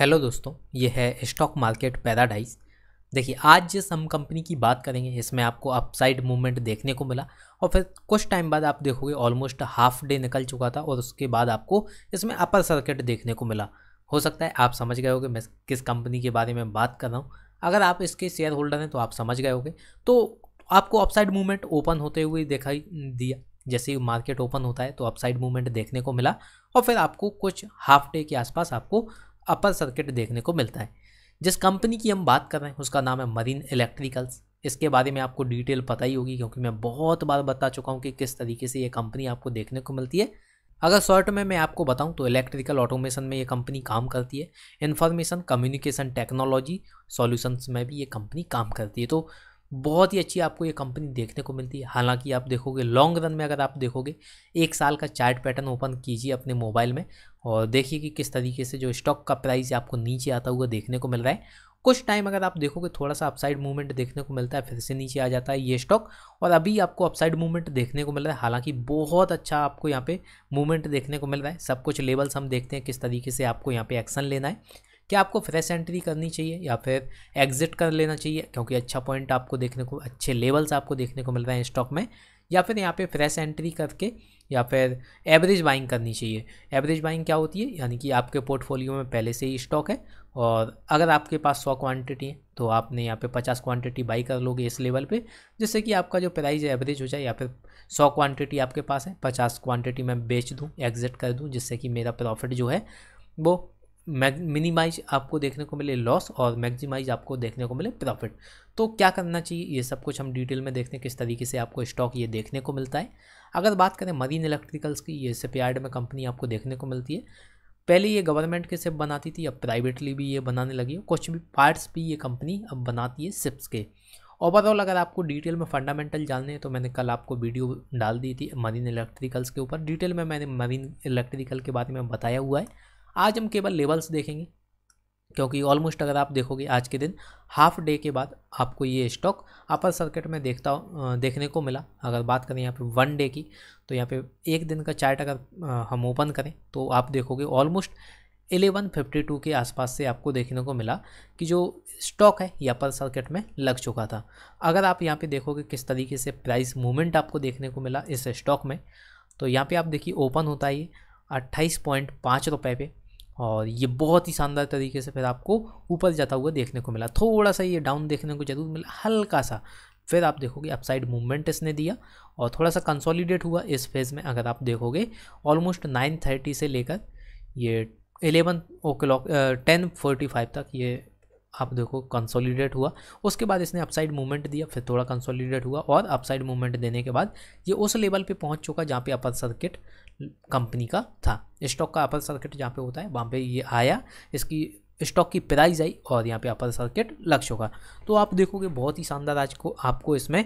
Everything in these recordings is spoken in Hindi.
हेलो दोस्तों ये है स्टॉक मार्केट पैराडाइज देखिए आज जिस हम कंपनी की बात करेंगे इसमें आपको अपसाइड मूवमेंट देखने को मिला और फिर कुछ टाइम बाद आप देखोगे ऑलमोस्ट हाफ डे निकल चुका था और उसके बाद आपको इसमें अपर सर्किट देखने को मिला हो सकता है आप समझ गए होगे मैं किस कंपनी के बारे में बात कर रहा हूँ अगर आप इसके शेयर होल्डर हैं तो आप समझ गए होगे तो आपको अपसाइड मूवमेंट ओपन होते हुए दिखाई दिया जैसे ही मार्केट ओपन होता है तो अपसाइड मूवमेंट देखने को मिला और फिर आपको कुछ हाफ डे के आसपास आपको अपर सर्किट देखने को मिलता है जिस कंपनी की हम बात कर रहे हैं उसका नाम है मरीन इलेक्ट्रिकल्स इसके बारे में आपको डिटेल पता ही होगी क्योंकि मैं बहुत बार बता चुका हूँ कि किस तरीके से ये कंपनी आपको देखने को मिलती है अगर शॉर्ट में मैं आपको बताऊं तो इलेक्ट्रिकल ऑटोमेशन में ये कंपनी काम करती है इन्फॉर्मेशन कम्युनिकेशन टेक्नोलॉजी सॉल्यूशंस में भी ये कंपनी काम करती है तो बहुत ही अच्छी आपको ये कंपनी देखने को मिलती है हालांकि आप देखोगे लॉन्ग रन में अगर आप देखोगे एक साल का चार्ट पैटर्न ओपन कीजिए अपने मोबाइल में और देखिए कि किस तरीके से जो स्टॉक का प्राइस आपको नीचे आता हुआ देखने को मिल रहा है कुछ टाइम अगर आप देखोगे थोड़ा सा अपसाइड मूवमेंट देखने को मिलता है फिर से नीचे आ जाता है ये स्टॉक और अभी आपको अपसाइड मूवमेंट देखने को मिल रहा है हालांकि बहुत अच्छा आपको यहाँ पे मूवमेंट देखने को मिल रहा है सब कुछ लेवल्स हम देखते हैं किस तरीके से आपको यहाँ पे एक्शन लेना है क्या आपको फ्रेश एंट्री करनी चाहिए या फिर एग्जिट कर लेना चाहिए क्योंकि अच्छा पॉइंट आपको देखने को अच्छे लेवल्स आपको देखने को मिल रहे हैं स्टॉक में या फिर यहाँ पे फ्रेश एंट्री करके या फिर एवरेज बाइंग करनी चाहिए एवरेज बाइंग क्या होती है यानी कि आपके पोर्टफोलियो में पहले से ही स्टॉक है और अगर आपके पास सौ क्वांटिटी है तो आपने यहाँ पे पचास क्वांटिटी बाई कर लोगे इस लेवल पे जिससे कि आपका जो प्राइस एवरेज हो जाए या फिर सौ क्वांटिटी आपके पास है पचास क्वांटिटी मैं बेच दूँ एग्जिट कर दूँ जिससे कि मेरा प्रॉफिट जो है वो मिनिमाइज आपको देखने को मिले लॉस और मैक्सिमाइज आपको देखने को मिले प्रॉफिट तो क्या करना चाहिए ये सब कुछ हम डिटेल में देखते हैं किस तरीके से आपको स्टॉक ये देखने को मिलता है अगर बात करें मरीन इलेक्ट्रिकल्स की ये सिपयार्ड में कंपनी आपको देखने को मिलती है पहले ये गवर्नमेंट के सिप बनाती थी अब प्राइवेटली भी ये बनाने लगी है कुछ भी पार्ट्स भी ये कंपनी अब बनाती है सिप्स के ओवरऑल अगर आपको डिटेल में फंडामेंटल जानने हैं तो मैंने कल आपको वीडियो डाल दी थी मरीन इलेक्ट्रिकल्स के ऊपर डिटेल में मैंने मरीन इलेक्ट्रिकल के बारे में बताया हुआ है आज हम केवल लेवल्स देखेंगे क्योंकि ऑलमोस्ट अगर आप देखोगे आज के दिन हाफ डे के बाद आपको ये स्टॉक अपर सर्किट में देखता देखने को मिला अगर बात करें यहाँ पे वन डे की तो यहाँ पे एक दिन का चार्ट अगर हम ओपन करें तो आप देखोगे ऑलमोस्ट एलेवन फिफ्टी टू के आसपास से आपको देखने को मिला कि जो स्टॉक है ये अपर सर्किट में लग चुका था अगर आप यहाँ पे देखोगे किस तरीके से प्राइस मूवमेंट आपको देखने को मिला इस स्टॉक में तो यहाँ पे आप देखिए ओपन होता है ये अट्ठाईस पॉइंट पाँच रुपये पे और ये बहुत ही शानदार तरीके से फिर आपको ऊपर जाता हुआ देखने को मिला थोड़ा सा ये डाउन देखने को जरूर मिला हल्का सा फिर आप देखोगे अपसाइड मूवमेंट इसने दिया और थोड़ा सा कंसोलिडेट हुआ इस फेज़ में अगर आप देखोगे ऑलमोस्ट नाइन थर्टी से लेकर ये eleven o'clock ten forty five तक ये आप देखो कंसोलिडेट हुआ उसके बाद इसने अपसाइड मूवमेंट दिया फिर थोड़ा कंसोलिडेट हुआ और अपसाइड मूवमेंट देने के बाद ये उस लेवल पे पहुंच चुका जहाँ पे अपर सर्किट कंपनी का था स्टॉक का अपर सर्किट जहाँ पे होता है वहाँ पे ये आया इसकी स्टॉक की प्राइस आई और यहाँ पे अपर सर्किट लक्ष्य होगा तो आप देखोगे बहुत ही शानदार आज को आपको इसमें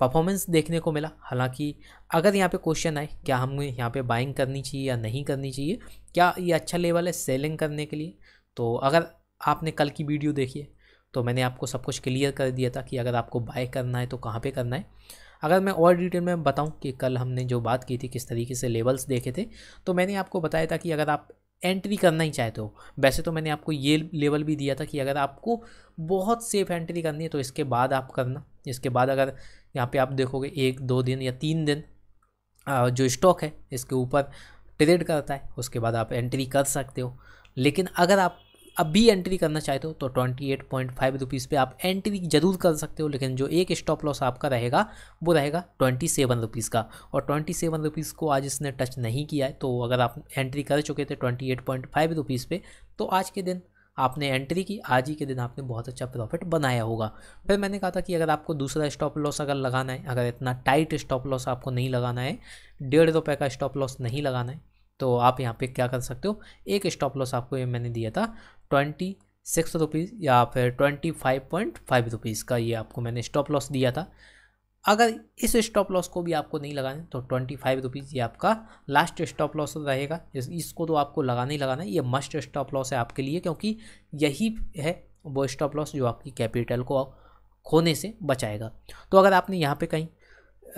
परफॉर्मेंस देखने को मिला हालांकि अगर यहाँ पे क्वेश्चन आए क्या हमें यहाँ पे बाइंग करनी चाहिए या नहीं करनी चाहिए क्या ये अच्छा लेवल है सेलिंग करने के लिए तो अगर आपने कल की वीडियो देखी है तो मैंने आपको सब कुछ क्लियर कर दिया था कि अगर आपको बाय करना है तो कहाँ पर करना है अगर मैं और डिटेल में बताऊं कि कल हमने जो बात की थी किस तरीके से लेवल्स देखे थे तो मैंने आपको बताया था कि अगर आप एंट्री करना ही चाहते हो वैसे तो मैंने आपको ये लेवल भी दिया था कि अगर आपको बहुत सेफ एंट्री करनी है तो इसके बाद आप करना इसके बाद अगर यहाँ पे आप देखोगे एक दो दिन या तीन दिन जो स्टॉक है इसके ऊपर ट्रेड करता है उसके बाद आप एंट्री कर सकते हो लेकिन अगर आप अभी एंट्री करना चाहते हो तो twenty eight point five rupees पर आप एंट्री जरूर कर सकते हो लेकिन जो एक स्टॉप लॉस आपका रहेगा वो रहेगा ट्वेंटी सेवन रुपीज़ का और ट्वेंटी सेवन रुपीज़ को आज इसने टच नहीं किया है तो अगर आप एंट्री कर चुके थे twenty eight point five rupees पर तो आज के दिन आपने एंट्री की आज ही के दिन आपने बहुत अच्छा प्रॉफिट बनाया होगा फिर मैंने कहा था कि अगर आपको दूसरा स्टॉप लॉस अगर लगाना है अगर इतना टाइट स्टॉप लॉस आपको नहीं लगाना है डेढ़ रुपये का स्टॉप लॉस नहीं लगाना है तो आप यहाँ पे क्या कर सकते हो एक स्टॉप लॉस आपको ये मैंने दिया था ट्वेंटी सिक्स रुपीज़ या फिर twenty five point five rupees का ये आपको मैंने स्टॉप लॉस दिया था अगर इस स्टॉप लॉस को भी आपको नहीं लगाना तो ट्वेंटी फाइव रुपीज़ ये आपका लास्ट स्टॉप लॉस रहेगा इसको तो आपको लगाना ही लगाना है ये मस्ट स्टॉप लॉस है आपके लिए क्योंकि यही है वो स्टॉप लॉस जो आपकी कैपिटल को खोने से बचाएगा तो अगर आपने यहाँ पर कहीं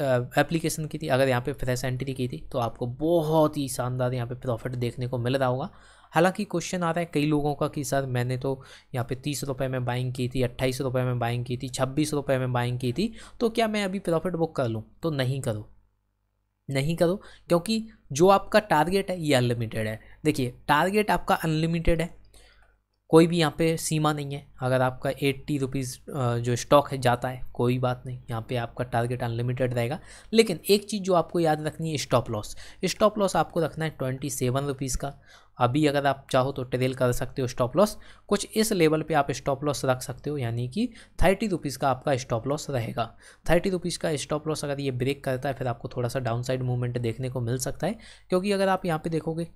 एप्लीकेशन की थी अगर यहाँ पे फ्रेस एंट्री की थी तो आपको बहुत ही शानदार यहाँ पे प्रॉफिट देखने को मिल रहा होगा हालांकि क्वेश्चन आ रहा है कई लोगों का कि सर मैंने तो यहाँ पे तीस रुपये में बाइंग की थी अट्ठाईस रुपये में बाइंग की थी छब्बीस रुपये में बाइंग की थी तो क्या मैं अभी प्रॉफिट बुक कर लूँ तो नहीं करो नहीं करो क्योंकि जो आपका टारगेट है ये अनलिमिटेड है देखिए टारगेट आपका अनलिमिटेड है कोई भी यहाँ पे सीमा नहीं है अगर आपका एट्टी रुपीज़ जो स्टॉक है जाता है कोई बात नहीं यहाँ पे आपका टारगेट अनलिमिटेड रहेगा लेकिन एक चीज़ जो आपको याद रखनी है स्टॉप लॉस स्टॉप लॉस आपको रखना है ट्वेंटी सेवन रुपीज़ का अभी अगर आप चाहो तो ट्रेल कर सकते हो स्टॉप लॉस कुछ इस लेवल पे आप स्टॉप लॉस रख सकते हो यानी कि थर्टी रुपीज़ का आपका स्टॉप लॉस रहेगा थर्टी रुपीज़ का स्टॉप लॉस अगर ये ब्रेक करता है फिर आपको थोड़ा सा डाउन साइड मूवमेंट देखने को मिल सकता है क्योंकि अगर आप यहाँ पे देखोगे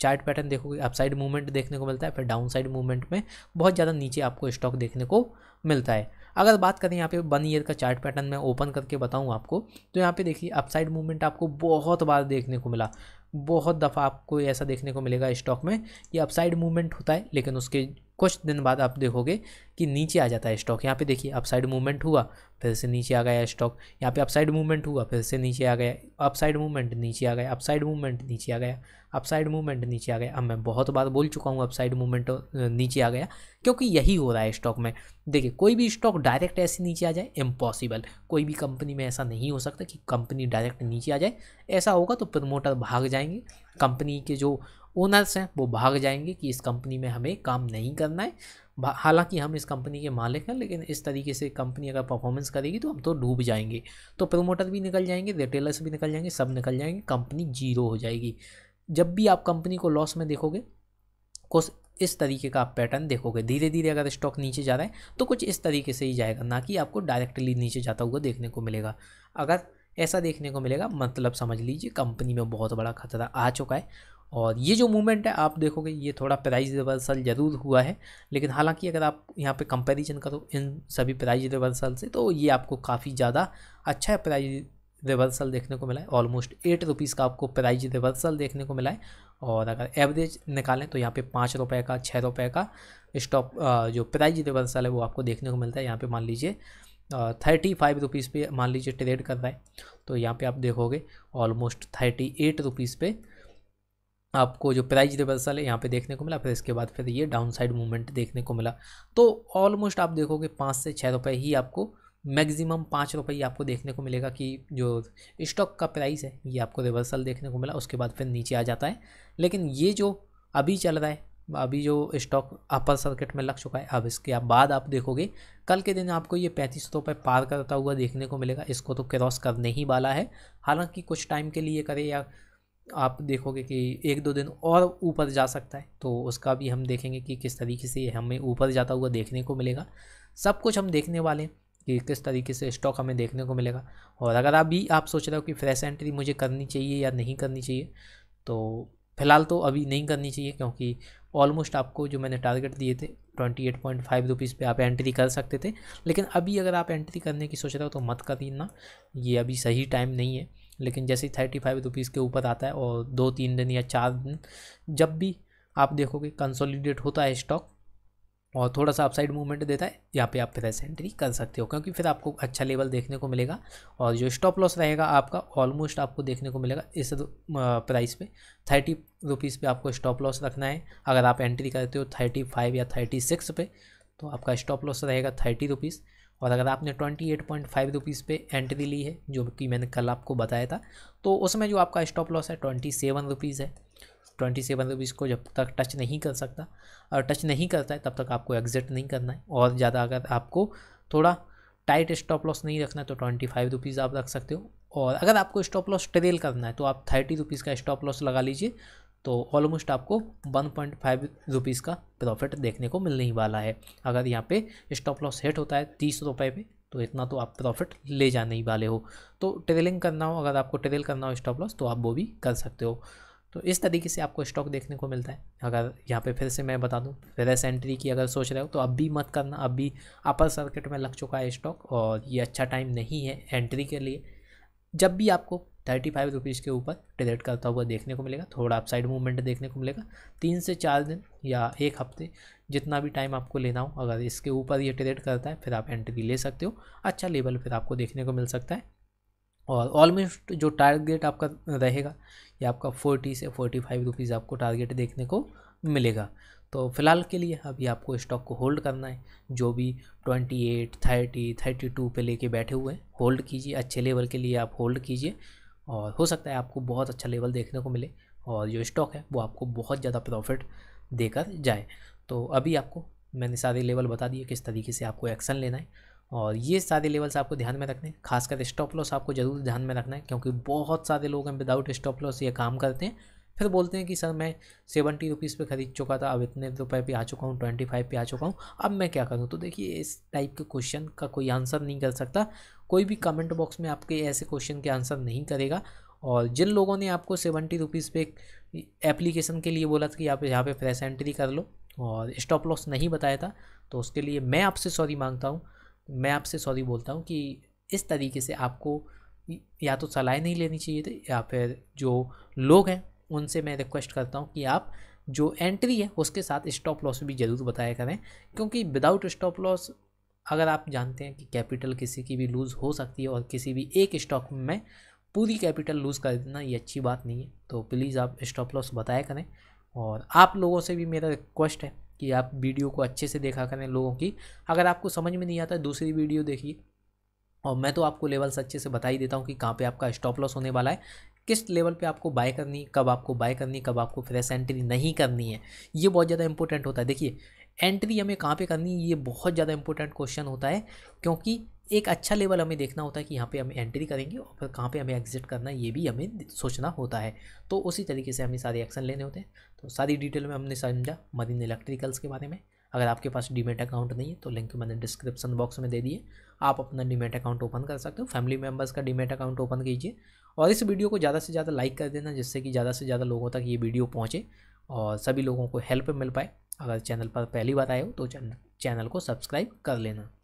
चार्ट पैटर्न देखोगे अपसाइड मूवमेंट देखने को मिलता है फिर डाउन साइड मूवमेंट में बहुत ज़्यादा नीचे आपको स्टॉक देखने को मिलता है अगर बात करें यहाँ पे वन ईयर का चार्ट पैटर्न मैं ओपन करके बताऊँ आपको तो यहाँ पे देखिए अपसाइड मूवमेंट आपको बहुत बार देखने को मिला बहुत दफ़ा आपको ऐसा देखने को मिलेगा स्टॉक में ये अपसाइड मूवमेंट होता है लेकिन उसके कुछ दिन बाद आप देखोगे कि नीचे आ जाता है स्टॉक यहाँ पे देखिए अपसाइड मूवमेंट हुआ फिर से नीचे आ गया स्टॉक यहाँ पे अपसाइड मूवमेंट हुआ फिर से नीचे आ गया अपसाइड मूवमेंट नीचे आ गया अपसाइड मूवमेंट नीचे आ गया अपसाइड मूवमेंट नीचे आ गया अब मैं बहुत बार बोल चुका हूँ अपसाइड मूवमेंट नीचे आ गया क्योंकि यही हो रहा है स्टॉक में देखिए कोई भी स्टॉक डायरेक्ट ऐसे नीचे आ जाए इम्पॉसिबल कोई भी कंपनी में ऐसा नहीं हो सकता कि कंपनी डायरेक्ट नीचे आ जाए ऐसा होगा तो प्रमोटर भाग जाएंगे कंपनी के जो ओनर्स हैं वो भाग जाएंगे कि इस कंपनी में हमें काम नहीं करना है हालांकि हम इस कंपनी के मालिक हैं लेकिन इस तरीके से कंपनी अगर परफॉर्मेंस करेगी तो हम तो डूब जाएंगे तो प्रोमोटर भी निकल जाएंगे रिटेलर्स भी निकल जाएंगे सब निकल जाएंगे कंपनी जीरो हो जाएगी जब भी आप कंपनी को लॉस में देखोगे कुछ इस तरीके का आप पैटर्न देखोगे धीरे धीरे अगर स्टॉक नीचे जा रहा है तो कुछ इस तरीके से ही जाएगा ना कि आपको डायरेक्टली नीचे जाता हुआ देखने को मिलेगा अगर ऐसा देखने को मिलेगा मतलब समझ लीजिए कंपनी में बहुत बड़ा खतरा आ चुका है और ये जो मूवमेंट है आप देखोगे ये थोड़ा प्राइज़ रिवर्सल ज़रूर हुआ है लेकिन हालांकि अगर आप यहाँ पे कंपैरिजन करो इन सभी प्राइज़ रिवर्सल से तो ये आपको काफ़ी ज़्यादा अच्छा है प्राइज रिवर्सल देखने को मिला है ऑलमोस्ट एट रुपीज़ का आपको प्राइज रिवर्सल देखने को मिला है और अगर एवरेज निकालें तो यहाँ पे पाँच रुपये का छः रुपये का स्टॉप जो प्राइज रिवर्सल है वो आपको देखने को मिलता है यहाँ पे मान लीजिए थर्टी फाइव रुपीज़ पे मान लीजिए ट्रेड कर रहा है तो यहाँ पे आप देखोगे ऑलमोस्ट थर्टी एट रुपीज़ पे आपको जो प्राइज़ रिवर्सल है यहाँ पे देखने को मिला फिर इसके बाद फिर ये डाउन साइड मूवमेंट देखने को मिला तो ऑलमोस्ट आप देखोगे पाँच से छः रुपये ही आपको मैक्सिमम पाँच रुपये आपको देखने को मिलेगा कि जो स्टॉक का प्राइस है ये आपको रिवर्सल देखने को मिला उसके बाद फिर नीचे आ जाता है लेकिन ये जो अभी चल रहा है अभी जो स्टॉक अपर सर्किट में लग चुका है अब इसके बाद आप देखोगे कल के दिन आपको ये पैंतीस रुपये पार करता हुआ देखने को मिलेगा इसको तो क्रॉस करने ही वाला है हालांकि कुछ टाइम के लिए करे या आप देखोगे कि एक दो दिन और ऊपर जा सकता है तो उसका भी हम देखेंगे कि किस तरीके से हमें ऊपर जाता हुआ देखने को मिलेगा सब कुछ हम देखने वाले हैं कि किस तरीके से स्टॉक हमें देखने को मिलेगा और अगर आप भी आप सोच रहे हो कि फ्रेश एंट्री मुझे करनी चाहिए या नहीं करनी चाहिए तो फ़िलहाल तो अभी नहीं करनी चाहिए क्योंकि ऑलमोस्ट आपको जो मैंने टारगेट दिए थे twenty eight point five rupees पर आप एंट्री कर सकते थे लेकिन अभी अगर आप एंट्री करने की सोच रहे हो तो मत कर देना ये अभी सही टाइम नहीं है लेकिन जैसे ही थर्टी फाइव रुपीज़ के ऊपर आता है और दो तीन दिन या चार दिन जब भी आप देखोगे कंसोलिडेट होता है स्टॉक और थोड़ा सा अपसाइड मूवमेंट देता है यहाँ पे आप फिर ऐसे एंट्री कर सकते हो क्योंकि फिर आपको अच्छा लेवल देखने को मिलेगा और जो स्टॉप लॉस रहेगा आपका ऑलमोस्ट आपको देखने को मिलेगा इस प्राइस पे थर्टी रुपीज़ पे आपको स्टॉप लॉस रखना है अगर आप एंट्री करते हो थर्टी फाइव या थर्टी सिक्स पे तो आपका स्टॉप लॉस रहेगा थर्टी रुपीज़ और अगर आपने twenty eight point five rupees पे एंट्री ली है जो कि मैंने कल आपको बताया था तो उसमें जो आपका स्टॉप लॉस है ट्वेंटी सेवन रुपीज़ है ट्वेंटी सेवन रुपीज़ को जब तक टच नहीं कर सकता और टच नहीं करता है तब तक आपको एग्जिट नहीं करना है और ज़्यादा अगर आपको थोड़ा टाइट स्टॉप लॉस नहीं रखना है तो ट्वेंटी फाइव रुपीज़ आप रख सकते हो और अगर आपको स्टॉप लॉस ट्रेल करना है तो आप थर्टी रुपीज़ का स्टॉप लॉस लगा लीजिए तो ऑलमोस्ट आपको वन पॉइंट फाइव रुपीज़ का प्रॉफिट देखने को मिलने ही वाला है अगर यहाँ पे स्टॉप लॉस हेट होता है तीस रुपये पे तो इतना तो आप प्रॉफिट ले जाने ही वाले हो तो ट्रेलिंग करना हो अगर आपको ट्रेल करना हो स्टॉप लॉस तो आप वो भी कर सकते हो तो इस तरीके से आपको स्टॉक देखने को मिलता है अगर यहाँ पे फिर से मैं बता दूँ फ्रेश एंट्री की अगर सोच रहे हो तो अब भी मत करना अब भी अपर सर्किट में लग चुका है स्टॉक और ये अच्छा टाइम नहीं है एंट्री के लिए जब भी आपको थर्टी फाइव रुपीज़ के ऊपर ट्रेड करता हुआ देखने को मिलेगा थोड़ा अपसाइड मूवमेंट देखने को मिलेगा तीन से चार दिन या एक हफ्ते जितना भी टाइम आपको लेना हो अगर इसके ऊपर ये ट्रेड करता है फिर आप एंट्री ले सकते हो अच्छा लेवल फिर आपको देखने को मिल सकता है और ऑलमोस्ट जो टारगेट आपका रहेगा ये आपका फोर्टी से फोर्टी फाइव रुपीज़ आपको टारगेट देखने को मिलेगा तो फिलहाल के लिए अभी आपको स्टॉक को होल्ड करना है जो भी twenty eight thirty thirty two पर लेके बैठे हुए हैं होल्ड कीजिए अच्छे लेवल के लिए आप होल्ड कीजिए और हो सकता है आपको बहुत अच्छा लेवल देखने को मिले और जो स्टॉक है वो आपको बहुत ज़्यादा प्रॉफिट देकर जाए तो अभी आपको मैंने सारे लेवल बता दिए किस तरीके से आपको एक्शन लेना है और ये सारे लेवल्स आपको ध्यान में रखने हैं खासकर स्टॉप लॉस आपको ज़रूर ध्यान में रखना है क्योंकि बहुत सारे लोग हैं विदाउट स्टॉप लॉस ये काम करते हैं फिर बोलते हैं कि सर मैं सेवेंटी रुपीज़ पे ख़रीद चुका था अब इतने रुपए पे आ चुका हूँ ट्वेंटी फाइव पर आ चुका हूँ अब मैं क्या करूँ तो देखिए इस टाइप के क्वेश्चन का कोई आंसर नहीं कर सकता कोई भी कमेंट बॉक्स में आपके ऐसे क्वेश्चन के आंसर नहीं करेगा और जिन लोगों ने आपको सेवेंटी रुपीज़ पे एप्लीकेशन के लिए बोला था कि आप यहाँ पे फ्रेश एंट्री कर लो और स्टॉप लॉस नहीं बताया था तो उसके लिए मैं आपसे सॉरी मांगता हूँ मैं आपसे सॉरी बोलता हूँ कि इस तरीके से आपको या तो सलाह नहीं लेनी चाहिए थी या फिर जो लोग हैं उनसे मैं रिक्वेस्ट करता हूँ कि आप जो एंट्री है उसके साथ स्टॉप लॉस भी ज़रूर बताया करें क्योंकि विदाउट स्टॉप लॉस अगर आप जानते हैं कि कैपिटल किसी की भी लूज़ हो सकती है और किसी भी एक स्टॉक में पूरी कैपिटल लूज़ कर देना ये अच्छी बात नहीं है तो प्लीज़ आप स्टॉप लॉस बताया करें और आप लोगों से भी मेरा रिक्वेस्ट है कि आप वीडियो को अच्छे से देखा करें लोगों की अगर आपको समझ में नहीं आता दूसरी वीडियो देखिए और मैं तो आपको लेवल्स अच्छे से बता ही देता हूँ कि कहाँ पे आपका स्टॉप लॉस होने वाला है किस लेवल पे आपको बाय करनी कब आपको बाय करनी कब आपको फ्रेश एंट्री नहीं करनी है ये बहुत ज़्यादा इंपॉर्टेंट होता है देखिए एंट्री हमें कहाँ पे करनी है ये बहुत ज़्यादा इंपॉर्टेंट क्वेश्चन होता है क्योंकि एक अच्छा लेवल हमें देखना होता है कि यहाँ पे हमें एंट्री करेंगे और फिर कहाँ पे हमें एग्जिट करना है ये भी हमें सोचना होता है तो उसी तरीके से हमें सारे एक्शन लेने होते हैं तो सारी डिटेल में हमने समझा मरीन इलेक्ट्रिकल्स के बारे में अगर आपके पास डीमेट अकाउंट नहीं है तो लिंक मैंने डिस्क्रिप्शन बॉक्स में दे दिए आप अपना डीमेट अकाउंट ओपन कर सकते हो फैमिली मेम्बर्स का डीमेट अकाउंट ओपन कीजिए और इस वीडियो को ज़्यादा से ज़्यादा लाइक कर देना जिससे कि ज़्यादा से ज़्यादा लोगों तक ये वीडियो पहुँचे और सभी लोगों को हेल्प मिल पाए अगर चैनल पर पहली बार आए हो तो चैनल को सब्सक्राइब कर लेना